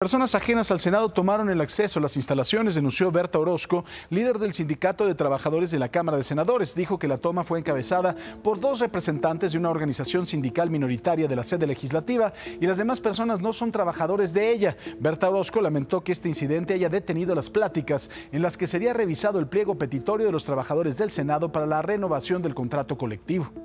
Personas ajenas al Senado tomaron el acceso a las instalaciones, denunció Berta Orozco, líder del Sindicato de Trabajadores de la Cámara de Senadores. Dijo que la toma fue encabezada por dos representantes de una organización sindical minoritaria de la sede legislativa y las demás personas no son trabajadores de ella. Berta Orozco lamentó que este incidente haya detenido las pláticas en las que sería revisado el pliego petitorio de los trabajadores del Senado para la renovación del contrato colectivo.